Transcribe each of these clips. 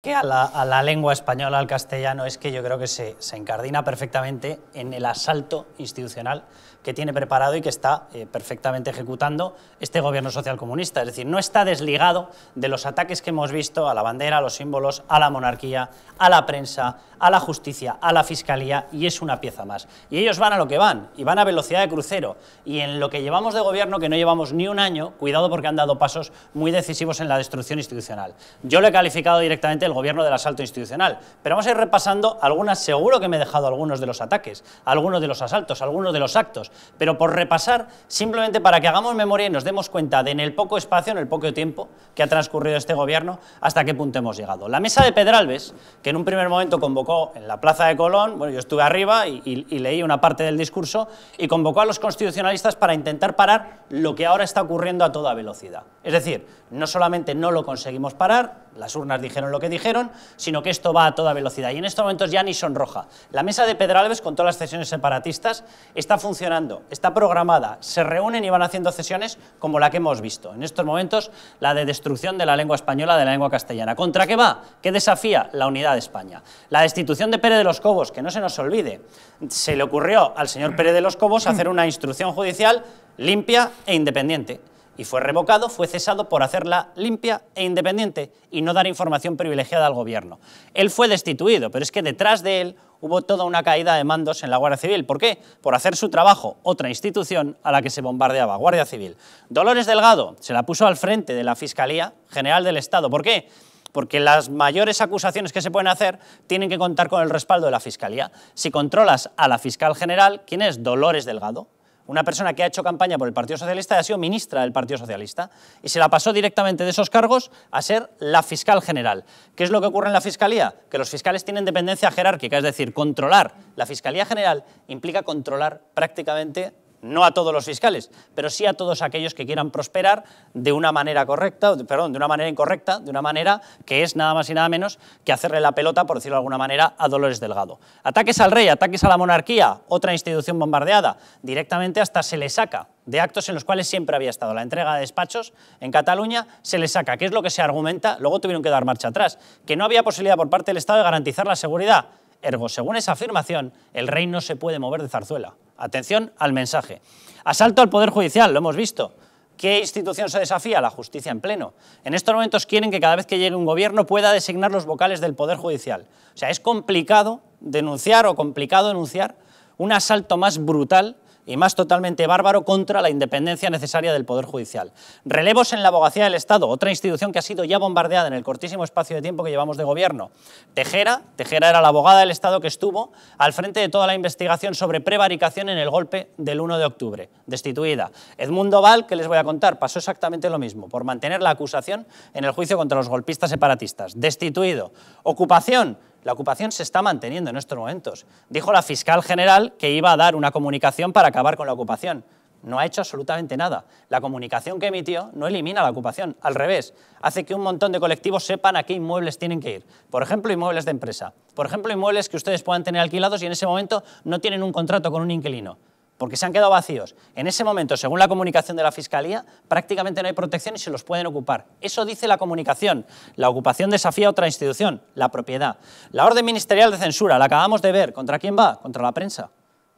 Que a la, lengua española, al castellano, es que yo creo que se, encardina perfectamente en el asalto institucional que tiene preparado y que está eh, perfectamente ejecutando este gobierno socialcomunista. Es decir, no está desligado de los ataques que hemos visto a la bandera, a los símbolos, a la monarquía, a la prensa, a la justicia, a la fiscalía y es una pieza más. Y ellos van a lo que van y van a velocidad de crucero. Y en lo que llevamos de gobierno, que no llevamos ni un año, cuidado porque han dado pasos muy decisivos en la destrucción institucional. Yo lo he calificado directamente el gobierno del asalto institucional. Pero vamos a ir repasando algunas, seguro que me he dejado algunos de los ataques, algunos de los asaltos, algunos de los actos, pero por repasar, simplemente para que hagamos memoria y nos demos cuenta de en el poco espacio, en el poco tiempo que ha transcurrido este gobierno, hasta qué punto hemos llegado. La mesa de Pedralbes, que en un primer momento convocó en la Plaza de Colón, bueno, yo estuve arriba y leí una parte del discurso, y convocó a los constitucionalistas para intentar parar lo que ahora está ocurriendo a toda velocidad. Es decir, no solamente no lo conseguimos parar, las urnas dijeron lo que dijeron, sino que esto va a toda velocidad. Y en estos momentos ya ni roja. La mesa de Pedralbes, con todas las sesiones separatistas, está funcionando, está programada, se reúnen y van haciendo sesiones como la que hemos visto. En estos momentos, la de destrucción de la lengua española, de la lengua castellana. ¿Contra qué va? ¿Qué desafía? La unidad de España. La destitución de Pérez de los Cobos, que no se nos olvide, se le ocurrió al señor Pérez de los Cobos hacer una instrucción judicial limpia e independiente y fue revocado, fue cesado por hacerla limpia e independiente y no dar información privilegiada al gobierno. Él fue destituido, pero es que detrás de él hubo toda una caída de mandos en la Guardia Civil. ¿Por qué? Por hacer su trabajo, otra institución a la que se bombardeaba, Guardia Civil. Dolores Delgado se la puso al frente de la Fiscalía General del Estado. ¿Por qué? porque las mayores acusaciones que se pueden hacer tienen que contar con el respaldo de la Fiscalía. Si controlas a la fiscal general, ¿quién es Dolores Delgado? Una persona que ha hecho campaña por el Partido Socialista ha sido ministra del Partido Socialista y se la pasó directamente de esos cargos a ser la fiscal general. ¿Qué es lo que ocurre en la fiscalía? Que los fiscales tienen dependencia jerárquica, es decir, controlar la fiscalía general implica controlar prácticamente no a todos los fiscales, pero sí a todos aquellos que quieran prosperar de una manera correcta, perdón, de una manera incorrecta, de una manera que es nada más y nada menos que hacerle la pelota, por decirlo de alguna manera, a Dolores Delgado. Ataques al rey, ataques a la monarquía, otra institución bombardeada, directamente hasta se le saca de actos en los cuales siempre había estado la entrega de despachos en Cataluña, se le saca, que es lo que se argumenta, luego tuvieron que dar marcha atrás, que no había posibilidad por parte del Estado de garantizar la seguridad Ergo, según esa afirmación, el rey no se puede mover de zarzuela. Atención al mensaje. Asalto al Poder Judicial, lo hemos visto. ¿Qué institución se desafía? La justicia en pleno. En estos momentos quieren que cada vez que llegue un gobierno pueda designar los vocales del Poder Judicial. O sea, es complicado denunciar o complicado denunciar un asalto más brutal y más totalmente bárbaro contra la independencia necesaria del Poder Judicial. Relevos en la abogacía del Estado, otra institución que ha sido ya bombardeada en el cortísimo espacio de tiempo que llevamos de gobierno. Tejera, Tejera era la abogada del Estado que estuvo al frente de toda la investigación sobre prevaricación en el golpe del 1 de octubre, destituida. Edmundo Val, que les voy a contar, pasó exactamente lo mismo, por mantener la acusación en el juicio contra los golpistas separatistas, destituido. Ocupación, la ocupación se está manteniendo en estos momentos. Dijo la fiscal general que iba a dar una comunicación para acabar con la ocupación. No ha hecho absolutamente nada. La comunicación que emitió no elimina la ocupación, al revés, hace que un montón de colectivos sepan a qué inmuebles tienen que ir. Por ejemplo, inmuebles de empresa. Por ejemplo, inmuebles que ustedes puedan tener alquilados y en ese momento no tienen un contrato con un inquilino porque se han quedado vacíos. En ese momento, según la comunicación de la Fiscalía, prácticamente no hay protección y se los pueden ocupar. Eso dice la comunicación. La ocupación desafía a otra institución, la propiedad. La orden ministerial de censura, la acabamos de ver, ¿contra quién va? Contra la prensa.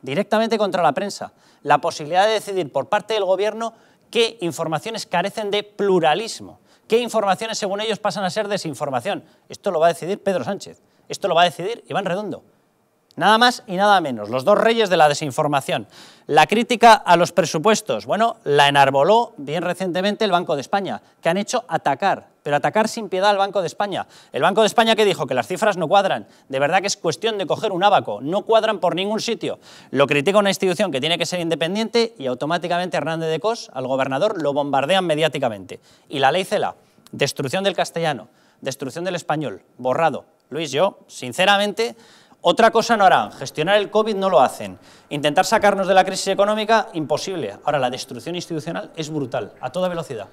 Directamente contra la prensa. La posibilidad de decidir por parte del Gobierno qué informaciones carecen de pluralismo, qué informaciones según ellos pasan a ser desinformación. Esto lo va a decidir Pedro Sánchez, esto lo va a decidir Iván Redondo. Nada más y nada menos, los dos reyes de la desinformación. La crítica a los presupuestos, bueno, la enarboló bien recientemente el Banco de España, que han hecho atacar, pero atacar sin piedad al Banco de España. El Banco de España que dijo que las cifras no cuadran, de verdad que es cuestión de coger un abaco, no cuadran por ningún sitio. Lo critica una institución que tiene que ser independiente y automáticamente Hernández de Cos, al gobernador, lo bombardean mediáticamente. Y la ley CELA, destrucción del castellano, destrucción del español, borrado. Luis, yo, sinceramente, otra cosa no harán, gestionar el COVID no lo hacen, intentar sacarnos de la crisis económica, imposible. Ahora, la destrucción institucional es brutal, a toda velocidad.